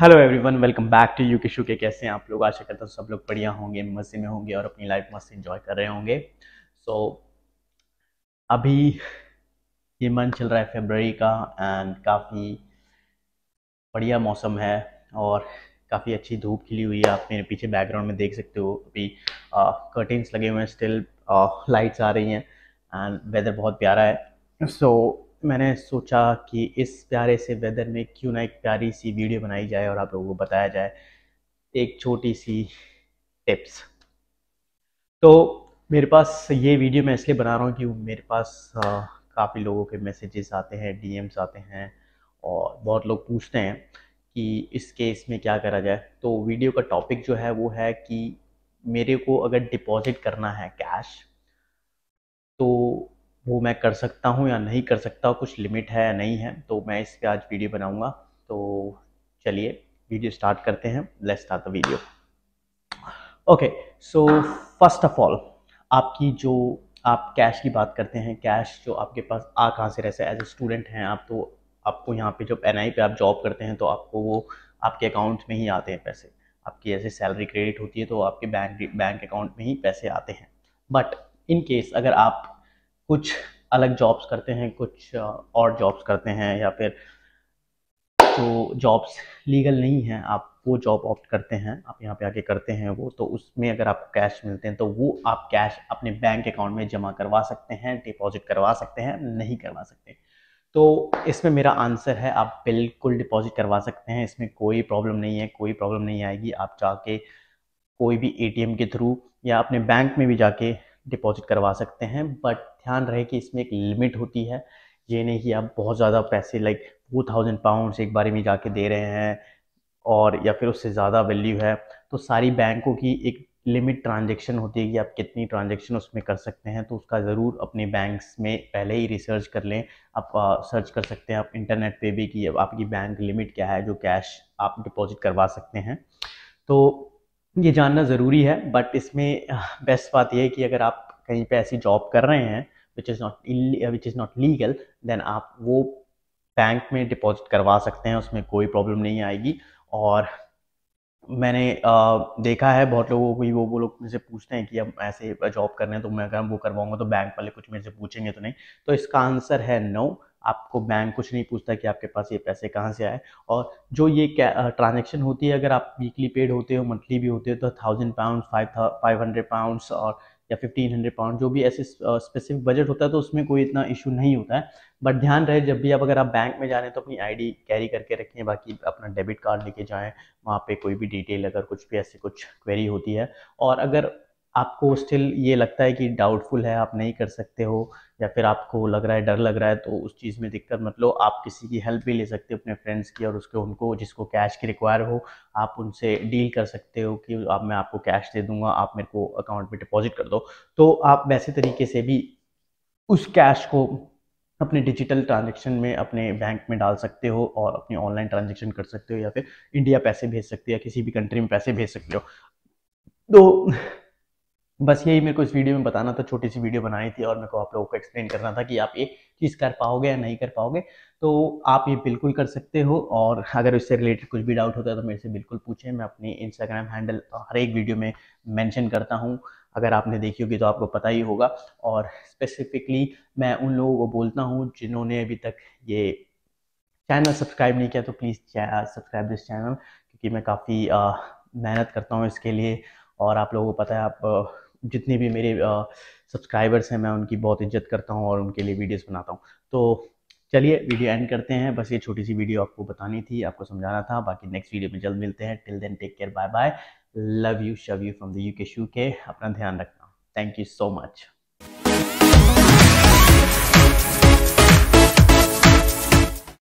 hello everyone welcome back to यू किशू के कैसे हैं आप लोग आशा करता हूँ सब लोग बढ़िया होंगे मज़े में होंगे और अपनी लाइफ मस्त एंजॉय कर रहे होंगे सो so, अभी ये मन चल रहा है फेबररी का एंड काफ़ी बढ़िया मौसम है और काफ़ी अच्छी धूप खिली हुई है आप मेरे पीछे बैकग्राउंड में देख सकते हो अभी कर्टेंस लगे हुए हैं स्टिल लाइट्स आ रही हैं एंड वेदर बहुत प्यारा है सो so, मैंने सोचा कि इस प्यारे से वेदर में क्यों ना एक प्यारी सी वीडियो बनाई जाए और आप लोगों को बताया जाए एक छोटी सी टिप्स तो मेरे पास ये वीडियो मैं इसलिए बना रहा हूँ कि मेरे पास काफ़ी लोगों के मैसेजेस आते हैं डीएम्स आते हैं और बहुत लोग पूछते हैं कि इस केस में क्या करा जाए तो वीडियो का टॉपिक जो है वो है कि मेरे को अगर डिपॉजिट करना है कैश वो मैं कर सकता हूँ या नहीं कर सकता कुछ लिमिट है या नहीं है तो मैं इस पर आज वीडियो बनाऊँगा तो चलिए वीडियो स्टार्ट करते हैं let's start the video okay so first of all आपकी जो आप कैश की बात करते हैं कैश जो आपके पास आ कहाँ से रहता है एज ए स्टूडेंट हैं आप तो आपको यहाँ पे जब एन पे आप जॉब करते हैं तो आपको वो आपके अकाउंट में ही आते हैं पैसे आपकी ऐसे सैलरी क्रेडिट होती है तो आपके बैंक बैंक अकाउंट में ही पैसे आते हैं बट इन केस अगर आप कुछ अलग जॉब्स करते हैं कुछ और जॉब्स करते हैं या फिर जो जॉब्स लीगल नहीं हैं आप वो जॉब ऑप्ट करते हैं आप यहाँ पे आके करते हैं वो तो उसमें अगर आपको कैश मिलते हैं तो वो आप कैश अपने बैंक अकाउंट में जमा करवा सकते हैं डिपॉजिट करवा सकते हैं नहीं करवा सकते तो इसमें मेरा आंसर है आप बिल्कुल डिपॉजिट करवा सकते हैं इसमें कोई प्रॉब्लम नहीं है कोई प्रॉब्लम नहीं आएगी आप जाके कोई भी एटीएम के थ्रू या अपने बैंक में भी जाके डिपॉजिट करवा सकते हैं बट ध्यान रहे कि इसमें एक लिमिट होती है ये नहीं कि आप बहुत ज़्यादा पैसे लाइक टू थाउजेंड पाउंड्स एक बार में जाके दे रहे हैं और या फिर उससे ज़्यादा वैल्यू है तो सारी बैंकों की एक लिमिट ट्रांजेक्शन होती है कि आप कितनी ट्रांजेक्शन उसमें कर सकते हैं तो उसका ज़रूर अपने बैंक्स में पहले ही रिसर्च कर लें आप आ, सर्च कर सकते हैं आप इंटरनेट पे भी कि आपकी बैंक लिमिट क्या है जो कैश आप डिपॉजिट करवा सकते हैं तो ये जानना ज़रूरी है बट इसमें बेस्ट बात यह है कि अगर आप कहीं पे ऐसी जॉब कर रहे हैं which is not which is not legal then आप वो बैंक में डिपॉजिट करवा सकते हैं उसमें कोई प्रॉब्लम नहीं आएगी और मैंने आ, uh, देखा है बहुत लोगों को वो वो लोग मुझसे पूछते हैं कि अब ऐसे जॉब हैं तो मैं अगर वो करवाऊंगा तो बैंक वाले कुछ मेरे से पूछेंगे तो नहीं तो इसका आंसर है नो आपको बैंक कुछ नहीं पूछता कि आपके पास ये पैसे कहाँ से आए और जो ये ट्रांजेक्शन uh, होती है अगर आप वीकली पेड होते हो मंथली भी होते हो तो thousand pound five five hundred pounds और या फिफ्टीन हंड्रेड पाउंड जो भी ऐसे स्पेसिफिक बजट होता है तो उसमें कोई इतना इशू नहीं होता है बट ध्यान रहे जब भी आप अगर आप बैंक में जा रहे हैं तो अपनी आईडी कैरी करके रखें बाकी अपना डेबिट कार्ड लेके जाएं वहाँ पे कोई भी डिटेल अगर कुछ भी ऐसे कुछ क्वेरी होती है और अगर आपको स्टिल ये लगता है कि डाउटफुल है आप नहीं कर सकते हो या फिर आपको लग रहा है डर लग रहा है तो उस चीज़ में दिक्कत मतलब आप किसी की हेल्प भी ले सकते हो अपने फ्रेंड्स की और उसको उनको जिसको कैश की रिक्वायर हो आप उनसे डील कर सकते हो कि आप मैं आपको कैश दे दूंगा आप मेरे को अकाउंट में डिपॉजिट कर दो तो आप वैसे तरीके से भी उस कैश को अपने डिजिटल ट्रांजेक्शन में अपने बैंक में डाल सकते हो और अपने ऑनलाइन ट्रांजेक्शन कर सकते हो या फिर इंडिया पैसे भेज सकते हो या किसी भी कंट्री में पैसे भेज सकते हो तो बस यही मेरे को इस वीडियो में बताना था छोटी सी वीडियो बनाई थी और मेरे को आप लोगों को एक्सप्लेन करना था कि आप ये चीज़ कर पाओगे या नहीं कर पाओगे तो आप ये बिल्कुल कर सकते हो और अगर उससे रिलेटेड कुछ भी डाउट होता है तो मेरे से बिल्कुल पूछें मैं अपनी इंस्टाग्राम हैंडल तो हर एक वीडियो में मैंशन करता हूँ अगर आपने देखी होगी तो आपको पता ही होगा और स्पेसिफिकली मैं उन लोगों को बोलता हूँ जिन्होंने अभी तक ये चैनल सब्सक्राइब नहीं किया तो प्लीज़ सब्सक्राइब दिस चैनल क्योंकि मैं काफ़ी मेहनत करता हूँ इसके लिए और आप लोगों को पता है आप जितने भी मेरे सब्सक्राइबर्स हैं मैं उनकी बहुत इज्जत करता हूँ और उनके लिए वीडियोस बनाता हूँ तो चलिए वीडियो एंड करते हैं बस ये छोटी सी वीडियो आपको बतानी थी आपको समझाना था बाकी नेक्स्ट वीडियो में जल्द मिलते हैं till then take care bye bye love you shove you from the U K शू के अपना ध्यान रखना थैंक यू सो मच